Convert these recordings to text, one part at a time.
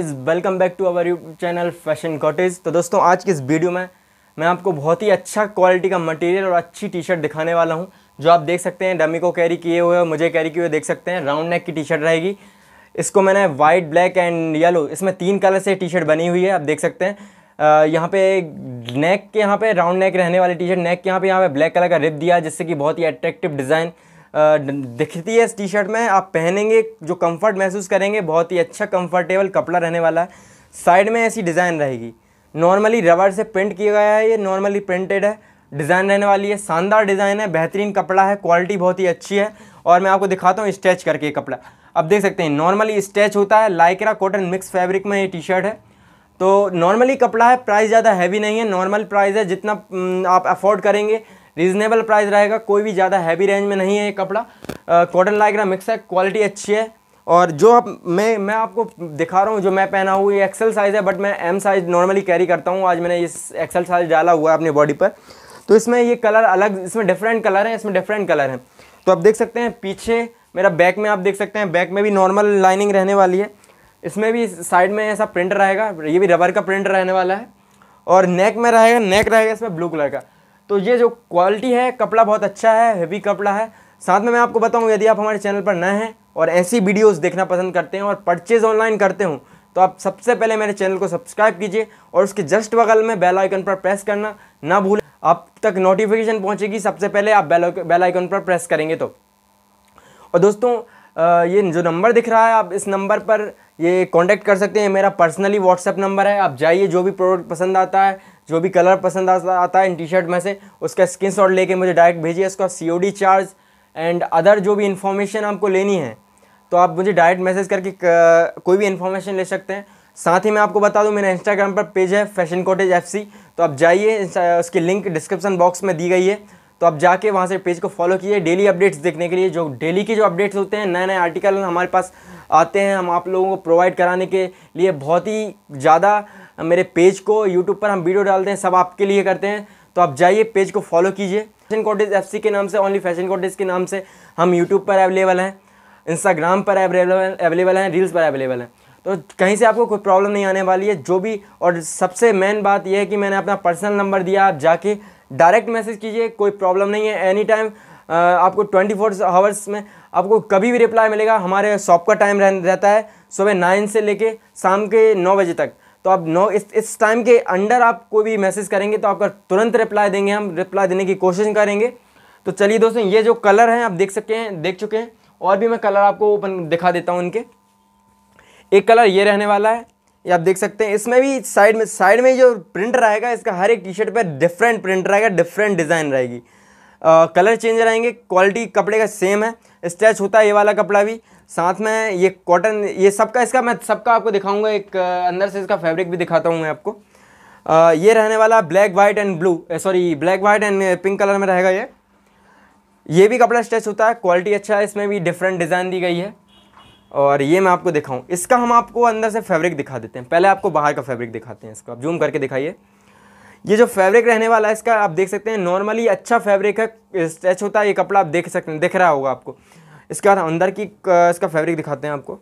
is welcome back to our YouTube channel Fashion Cottage तो दोस्तों आज की इस वीडियो में मैं आपको बहुत ही अच्छा क्वालिटी का मटेरियल और अच्छी टी शर्ट दिखाने वाला हूँ जो आप देख सकते हैं डमी को कैरी किए हुए और मुझे कैरी किए हुए देख सकते हैं राउंड नेक की टी शर्ट रहेगी इसको मैंने वाइट ब्लैक एंड येलो इसमें तीन कलर से टी शर्ट बनी हुई है आप देख सकते हैं यहाँ पे नेक के यहाँ पे राउंड नेक रहने वाली टी शर्ट नेक के यहाँ पे यहाँ पे ब्लैक कलर का रिप दिया जिससे कि बहुत ही अट्रैक्टिव डिज़ाइन दिखती है इस टी शर्ट में आप पहनेंगे जो कंफर्ट महसूस करेंगे बहुत ही अच्छा कंफर्टेबल कपड़ा रहने वाला है साइड में ऐसी डिज़ाइन रहेगी नॉर्मली रबर से प्रिंट किया गया है ये नॉर्मली प्रिंटेड है डिज़ाइन रहने वाली है शानदार डिज़ाइन है बेहतरीन कपड़ा है क्वालिटी बहुत ही अच्छी है और मैं आपको दिखाता हूँ स्ट्रेच करके कपड़ा अब देख सकते हैं नॉर्मली स्ट्रेच होता है लाइकरा कॉटन मिक्स फैब्रिक में ये टी शर्ट है तो नॉर्मली कपड़ा है प्राइस ज़्यादा हैवी नहीं है नॉर्मल प्राइस है जितना आप अफोर्ड करेंगे रीजनेबल प्राइस रहेगा कोई भी ज़्यादा हैवी रेंज में नहीं है ये कपड़ा कॉटन लाइग्रा मिक्स है क्वालिटी अच्छी है और जो आप मैं मैं आपको दिखा रहा हूँ जो मैं पहना हूँ ये एक्सेल साइज़ है बट मैं एम साइज़ नॉर्मली कैरी करता हूँ आज मैंने इस एक्सेल साइज़ डाला हुआ है अपनी बॉडी पर तो इसमें ये कलर अलग इसमें डिफरेंट कलर है इसमें डिफरेंट कलर है तो आप देख सकते हैं पीछे मेरा बैक में आप देख सकते हैं बैक में भी नॉर्मल लाइनिंग रहने वाली है इसमें भी साइड में ऐसा प्रिंट रहेगा ये भी रबर का प्रिंट रहने वाला है और नेक में रहेगा नेक रहेगा इसमें ब्लू कलर का तो ये जो क्वालिटी है कपड़ा बहुत अच्छा है हैवी कपड़ा है साथ में मैं आपको बताऊँ यदि आप हमारे चैनल पर नए हैं और ऐसी वीडियोज़ देखना पसंद करते हैं और परचेज़ ऑनलाइन करते हो तो आप सबसे पहले मेरे चैनल को सब्सक्राइब कीजिए और उसके जस्ट बगल में बेल आइकन पर प्रेस करना ना भूलें आप तक नोटिफिकेशन पहुंचेगी सबसे पहले आप बेल बेल आइकन पर प्रेस करेंगे तो और दोस्तों ये जो नंबर दिख रहा है आप इस नंबर पर ये कांटेक्ट कर सकते हैं मेरा पर्सनली व्हाट्सअप नंबर है आप जाइए जो भी प्रोडक्ट पसंद आता है जो भी कलर पसंद आता है इन टी शर्ट में से उसका स्क्रीन शॉट लेके मुझे डायरेक्ट भेजिए इसका सी चार्ज एंड अदर जो भी इन्फॉर्मेशन आपको लेनी है तो आप मुझे डायरेक्ट मैसेज करके कोई भी इन्फॉर्मेशन ले सकते हैं साथ ही मैं आपको बता दूं मेरा इंस्टाग्राम पर पेज है फैशन कॉटेज एफ तो आप जाइए उसकी लिंक डिस्क्रिप्सन बॉक्स में दी गई है तो आप जाके वहाँ से पेज को फॉलो कीजिए डेली अपडेट्स देखने के लिए जो डेली के जो अपडेट्स होते हैं नए नए आर्टिकल हमारे पास आते हैं हम आप लोगों को प्रोवाइड कराने के लिए बहुत ही ज़्यादा मेरे पेज को यूट्यूब पर हम वीडियो डालते हैं सब आपके लिए करते हैं तो आप जाइए पेज को फॉलो कीजिए फैशन कॉटेज एफ के नाम से ओनली फैशन कॉटेज के नाम से हम यूट्यूब पर अवेलेबल हैं इंस्टाग्राम पर अवेलेबल अवेलेबल हैं रील्स पर अवेलेबल हैं तो कहीं से आपको कोई प्रॉब्लम नहीं आने वाली है जो भी और सबसे मेन बात यह है कि मैंने अपना पर्सनल नंबर दिया आप जाके डायरेक्ट मैसेज कीजिए कोई प्रॉब्लम नहीं है एनी टाइम आपको ट्वेंटी फोर आवर्स में आपको कभी भी रिप्लाई मिलेगा हमारे शॉप का टाइम रह, रहता है सुबह नाइन से लेके शाम के नौ बजे तक तो आप नौ इस इस टाइम के अंडर आप कोई भी मैसेज करेंगे तो आपका तुरंत रिप्लाई देंगे हम रिप्लाई देने की कोशिश करेंगे तो चलिए दोस्तों ये जो कलर हैं आप देख सकते हैं देख चुके हैं और भी मैं कलर आपको ओपन दिखा देता हूँ इनके एक कलर ये रहने वाला है ये आप देख सकते हैं इसमें भी साइड में साइड में जो प्रिंट रहेगा इसका हर एक टी शर्ट पर डिफरेंट प्रिंट रहेगा डिफरेंट डिज़ाइन रहेगी कलर चेंज रहेंगे क्वालिटी कपड़े का सेम है स्ट्रेच होता है ये वाला कपड़ा भी साथ में ये कॉटन ये सबका इसका मैं सबका आपको दिखाऊंगा एक अंदर से इसका फैब्रिक भी दिखाता हूँ मैं आपको आ, ये रहने वाला black white and blue sorry black white and pink colour में रहेगा ये ये भी कपड़ा स्ट्रेच होता है क्वालिटी अच्छा है इसमें भी डिफरेंट डिज़ाइन दी गई है और ये मैं आपको दिखाऊँ इसका हम आपको अंदर से फैब्रिक दिखा देते हैं पहले आपको बाहर का फैब्रिक दिखाते हैं इसका आप जूम करके दिखाइए ये जो फैब्रिक रहने वाला है इसका आप देख सकते हैं नॉर्मली अच्छा फैब्रिक है स्ट्रेच होता है ये कपड़ा आप देख सकते हैं दिख रहा होगा आपको इसके बाद अंदर की इसका फैब्रिक दिखाते हैं आपको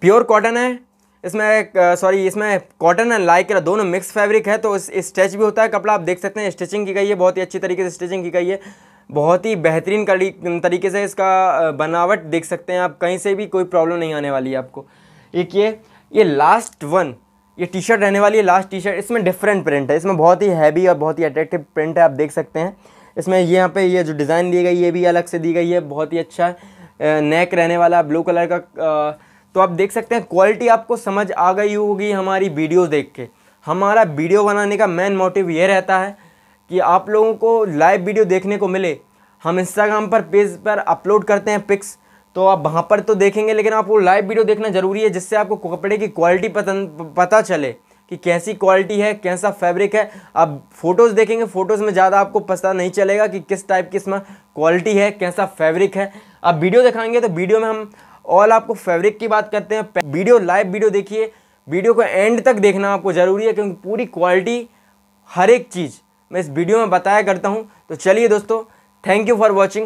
प्योर कॉटन है इसमें सॉरी इसमें कॉटन एंड लाइक्रा दोनों मिक्स फैब्रिक है तो स्ट्रेच भी होता है कपड़ा आप देख सकते हैं स्टिचिंग की गई है बहुत ही अच्छी तरीके से स्टिचिंग की गई है बहुत ही बेहतरीन तरीके से इसका बनावट देख सकते हैं आप कहीं से भी कोई प्रॉब्लम नहीं आने वाली है आपको एक ये ये लास्ट वन ये टी शर्ट रहने वाली है लास्ट टी शर्ट इसमें डिफरेंट प्रिंट है इसमें बहुत ही हैवी और बहुत ही अट्रैक्टिव प्रिंट है आप देख सकते हैं इसमें ये यहाँ पे ये जो डिज़ाइन दी गई ये भी अलग से दी गई है बहुत ही अच्छा नेक रहने वाला ब्लू कलर का तो आप देख सकते हैं क्वालिटी आपको समझ आ गई होगी हमारी वीडियो देख के हमारा वीडियो बनाने का मेन मोटिव ये रहता है कि आप लोगों को लाइव वीडियो देखने को मिले हम इंस्टाग्राम पर पेज पर अपलोड करते हैं पिक्स तो आप वहाँ पर तो देखेंगे लेकिन आपको लाइव वीडियो देखना ज़रूरी है जिससे आपको कपड़े की क्वालिटी पता चले कि कैसी क्वालिटी है कैसा फैब्रिक है आप फ़ोटोज़ देखेंगे फ़ोटोज़ में ज़्यादा आपको पता नहीं चलेगा कि किस टाइप की इसमें क्वालिटी है कैसा फैब्रिक है आप वीडियो दिखाएंगे तो वीडियो में हम ऑल आपको फैब्रिक की बात करते हैं वीडियो लाइव वीडियो देखिए वीडियो को एंड तक देखना आपको ज़रूरी है क्योंकि पूरी क्वालिटी हर एक चीज़ मैं इस वीडियो में बताया करता हूँ तो चलिए दोस्तों थैंक यू फॉर वॉचिंग